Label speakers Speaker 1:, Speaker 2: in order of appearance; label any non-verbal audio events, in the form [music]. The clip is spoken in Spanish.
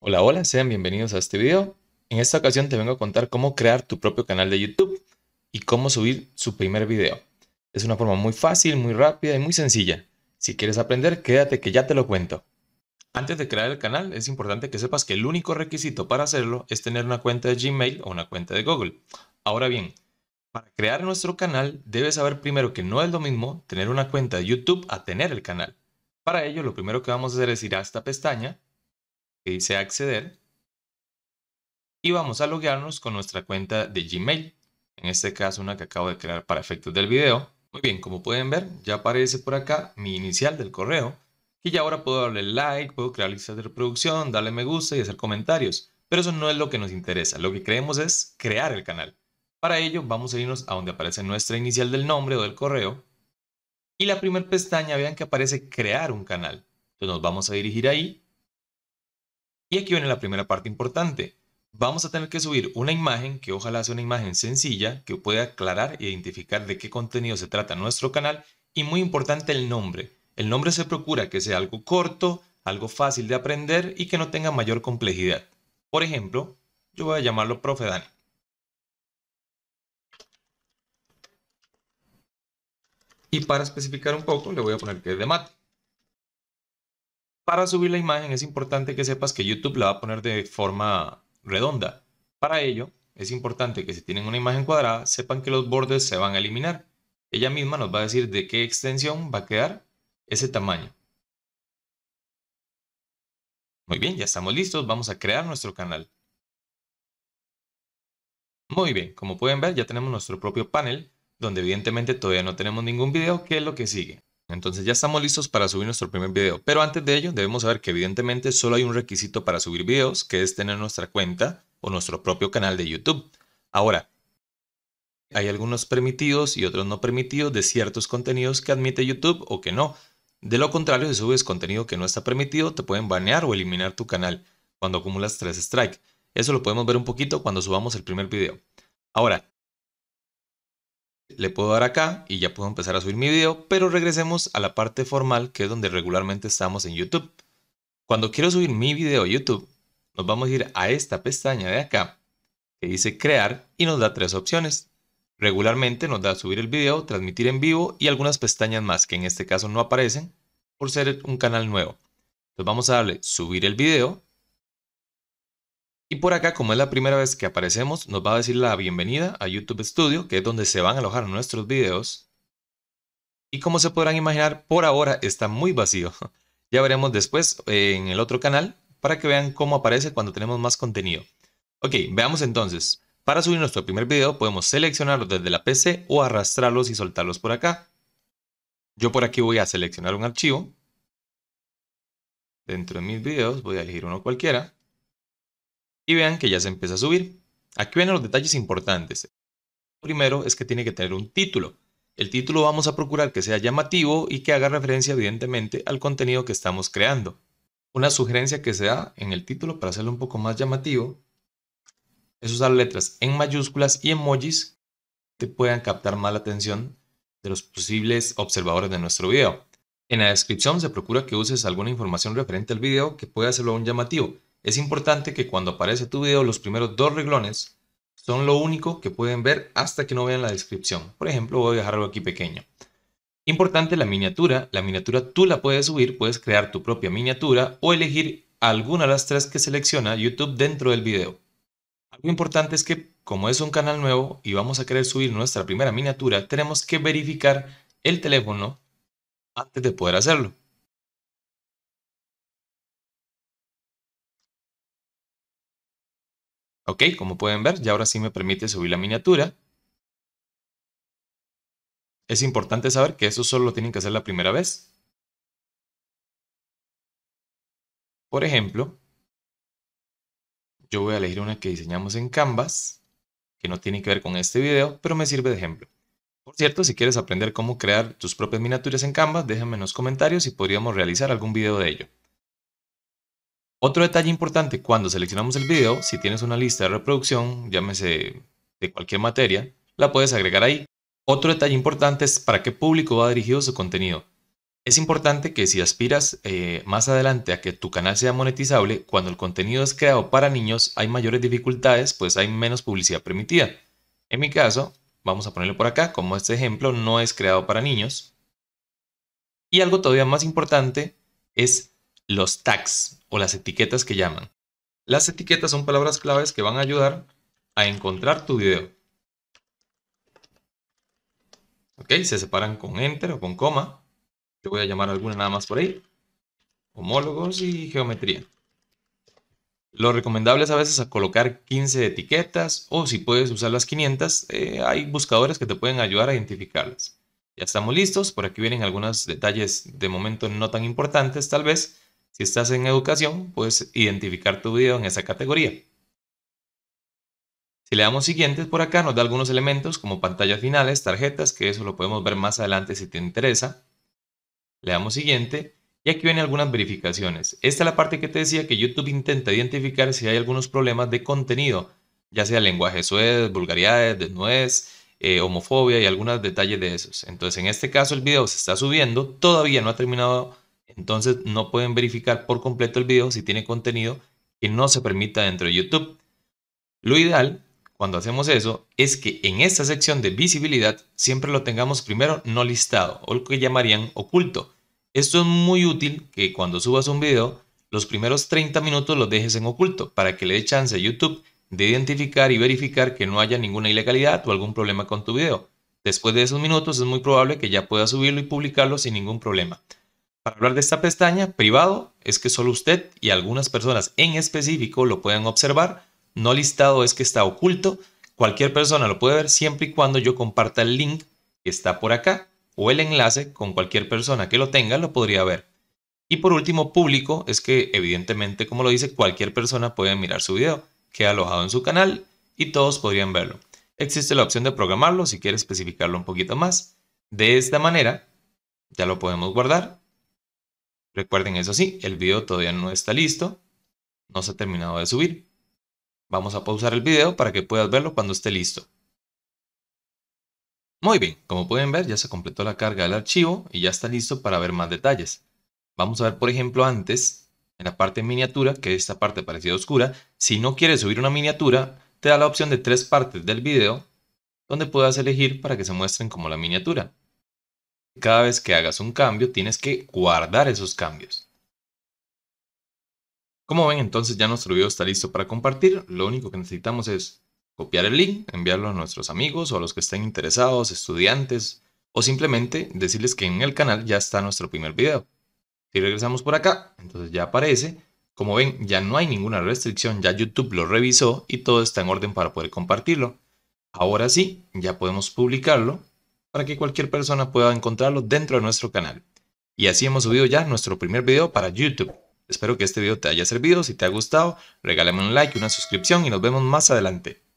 Speaker 1: Hola, hola, sean bienvenidos a este video. En esta ocasión te vengo a contar cómo crear tu propio canal de YouTube y cómo subir su primer video. Es una forma muy fácil, muy rápida y muy sencilla. Si quieres aprender, quédate que ya te lo cuento. Antes de crear el canal, es importante que sepas que el único requisito para hacerlo es tener una cuenta de Gmail o una cuenta de Google. Ahora bien, para crear nuestro canal, debes saber primero que no es lo mismo tener una cuenta de YouTube a tener el canal. Para ello, lo primero que vamos a hacer es ir a esta pestaña dice acceder y vamos a loguearnos con nuestra cuenta de Gmail. En este caso una que acabo de crear para efectos del video. Muy bien, como pueden ver, ya aparece por acá mi inicial del correo. Y ya ahora puedo darle like, puedo crear listas de reproducción, darle me gusta y hacer comentarios. Pero eso no es lo que nos interesa. Lo que creemos es crear el canal. Para ello vamos a irnos a donde aparece nuestra inicial del nombre o del correo. Y la primera pestaña, vean que aparece crear un canal. Entonces nos vamos a dirigir ahí y aquí viene la primera parte importante. Vamos a tener que subir una imagen, que ojalá sea una imagen sencilla, que pueda aclarar e identificar de qué contenido se trata nuestro canal y muy importante el nombre. El nombre se procura que sea algo corto, algo fácil de aprender y que no tenga mayor complejidad. Por ejemplo, yo voy a llamarlo Profe Y para especificar un poco, le voy a poner que es de mate. Para subir la imagen es importante que sepas que YouTube la va a poner de forma redonda. Para ello, es importante que si tienen una imagen cuadrada, sepan que los bordes se van a eliminar. Ella misma nos va a decir de qué extensión va a quedar ese tamaño. Muy bien, ya estamos listos. Vamos a crear nuestro canal. Muy bien, como pueden ver ya tenemos nuestro propio panel, donde evidentemente todavía no tenemos ningún video, que es lo que sigue. Entonces ya estamos listos para subir nuestro primer video, pero antes de ello debemos saber que evidentemente solo hay un requisito para subir videos, que es tener nuestra cuenta o nuestro propio canal de YouTube. Ahora, hay algunos permitidos y otros no permitidos de ciertos contenidos que admite YouTube o que no. De lo contrario, si subes contenido que no está permitido, te pueden banear o eliminar tu canal cuando acumulas 3 strikes. Eso lo podemos ver un poquito cuando subamos el primer video. Ahora, le puedo dar acá y ya puedo empezar a subir mi video, pero regresemos a la parte formal que es donde regularmente estamos en YouTube. Cuando quiero subir mi video a YouTube, nos vamos a ir a esta pestaña de acá que dice crear y nos da tres opciones. Regularmente nos da subir el video, transmitir en vivo y algunas pestañas más que en este caso no aparecen por ser un canal nuevo. Entonces vamos a darle subir el video y por acá, como es la primera vez que aparecemos, nos va a decir la bienvenida a YouTube Studio, que es donde se van a alojar nuestros videos. Y como se podrán imaginar, por ahora está muy vacío. [laughs] Ya veremos después eh, en el otro canal para que vean cómo aparece cuando tenemos más contenido. Ok, veamos entonces. Para subir nuestro primer video podemos seleccionarlo desde la PC o arrastrarlos y soltarlos por acá. Yo por aquí voy a seleccionar un archivo. Dentro de mis videos voy a elegir uno cualquiera. Y vean que ya se empieza a subir. Aquí vienen los detalles importantes. Primero es que tiene que tener un título. El título vamos a procurar que sea llamativo y que haga referencia evidentemente al contenido que estamos creando. Una sugerencia que se da en el título para hacerlo un poco más llamativo es usar letras en mayúsculas y emojis que puedan captar más la atención de los posibles observadores de nuestro video. En la descripción se procura que uses alguna información referente al video que pueda hacerlo un llamativo. Es importante que cuando aparece tu video los primeros dos reglones son lo único que pueden ver hasta que no vean la descripción. Por ejemplo, voy a dejarlo aquí pequeño. Importante la miniatura. La miniatura tú la puedes subir, puedes crear tu propia miniatura o elegir alguna de las tres que selecciona YouTube dentro del video. Algo importante es que como es un canal nuevo y vamos a querer subir nuestra primera miniatura, tenemos que verificar el teléfono antes de poder hacerlo. Ok, como pueden ver, ya ahora sí me permite subir la miniatura. Es importante saber que eso solo lo tienen que hacer la primera vez. Por ejemplo, yo voy a elegir una que diseñamos en Canvas, que no tiene que ver con este video, pero me sirve de ejemplo. Por cierto, si quieres aprender cómo crear tus propias miniaturas en Canvas, déjame en los comentarios y podríamos realizar algún video de ello. Otro detalle importante cuando seleccionamos el video, si tienes una lista de reproducción, llámese de cualquier materia, la puedes agregar ahí. Otro detalle importante es para qué público va dirigido su contenido. Es importante que si aspiras eh, más adelante a que tu canal sea monetizable, cuando el contenido es creado para niños hay mayores dificultades, pues hay menos publicidad permitida. En mi caso, vamos a ponerlo por acá, como este ejemplo no es creado para niños. Y algo todavía más importante es los tags o las etiquetas que llaman. Las etiquetas son palabras claves que van a ayudar a encontrar tu video. ¿Ok? Se separan con enter o con coma. Te voy a llamar alguna nada más por ahí. Homólogos y geometría. Lo recomendable es a veces a colocar 15 etiquetas o si puedes usar las 500, eh, hay buscadores que te pueden ayudar a identificarlas. Ya estamos listos, por aquí vienen algunos detalles de momento no tan importantes tal vez, si estás en educación, puedes identificar tu video en esa categoría. Si le damos siguientes, por acá nos da algunos elementos como pantallas finales, tarjetas, que eso lo podemos ver más adelante si te interesa. Le damos siguiente y aquí vienen algunas verificaciones. Esta es la parte que te decía que YouTube intenta identificar si hay algunos problemas de contenido, ya sea lenguaje suez, vulgaridades, desnuez, eh, homofobia y algunos detalles de esos. Entonces, en este caso, el video se está subiendo, todavía no ha terminado entonces no pueden verificar por completo el video si tiene contenido que no se permita dentro de YouTube. Lo ideal, cuando hacemos eso, es que en esta sección de visibilidad siempre lo tengamos primero no listado o lo que llamarían oculto. Esto es muy útil que cuando subas un video, los primeros 30 minutos los dejes en oculto para que le dé chance a YouTube de identificar y verificar que no haya ninguna ilegalidad o algún problema con tu video. Después de esos minutos es muy probable que ya puedas subirlo y publicarlo sin ningún problema. Para hablar de esta pestaña, privado es que solo usted y algunas personas en específico lo pueden observar. No listado es que está oculto. Cualquier persona lo puede ver siempre y cuando yo comparta el link que está por acá o el enlace con cualquier persona que lo tenga lo podría ver. Y por último, público es que evidentemente, como lo dice, cualquier persona puede mirar su video. Queda alojado en su canal y todos podrían verlo. Existe la opción de programarlo si quiere especificarlo un poquito más. De esta manera, ya lo podemos guardar Recuerden eso sí, el video todavía no está listo, no se ha terminado de subir. Vamos a pausar el video para que puedas verlo cuando esté listo. Muy bien, como pueden ver ya se completó la carga del archivo y ya está listo para ver más detalles. Vamos a ver por ejemplo antes, en la parte miniatura, que esta parte parecía oscura, si no quieres subir una miniatura, te da la opción de tres partes del video donde puedas elegir para que se muestren como la miniatura cada vez que hagas un cambio tienes que guardar esos cambios. Como ven, entonces ya nuestro video está listo para compartir. Lo único que necesitamos es copiar el link, enviarlo a nuestros amigos o a los que estén interesados, estudiantes, o simplemente decirles que en el canal ya está nuestro primer video. Si regresamos por acá, entonces ya aparece. Como ven, ya no hay ninguna restricción, ya YouTube lo revisó y todo está en orden para poder compartirlo. Ahora sí, ya podemos publicarlo para que cualquier persona pueda encontrarlo dentro de nuestro canal. Y así hemos subido ya nuestro primer video para YouTube. Espero que este video te haya servido, si te ha gustado, regálame un like, y una suscripción y nos vemos más adelante.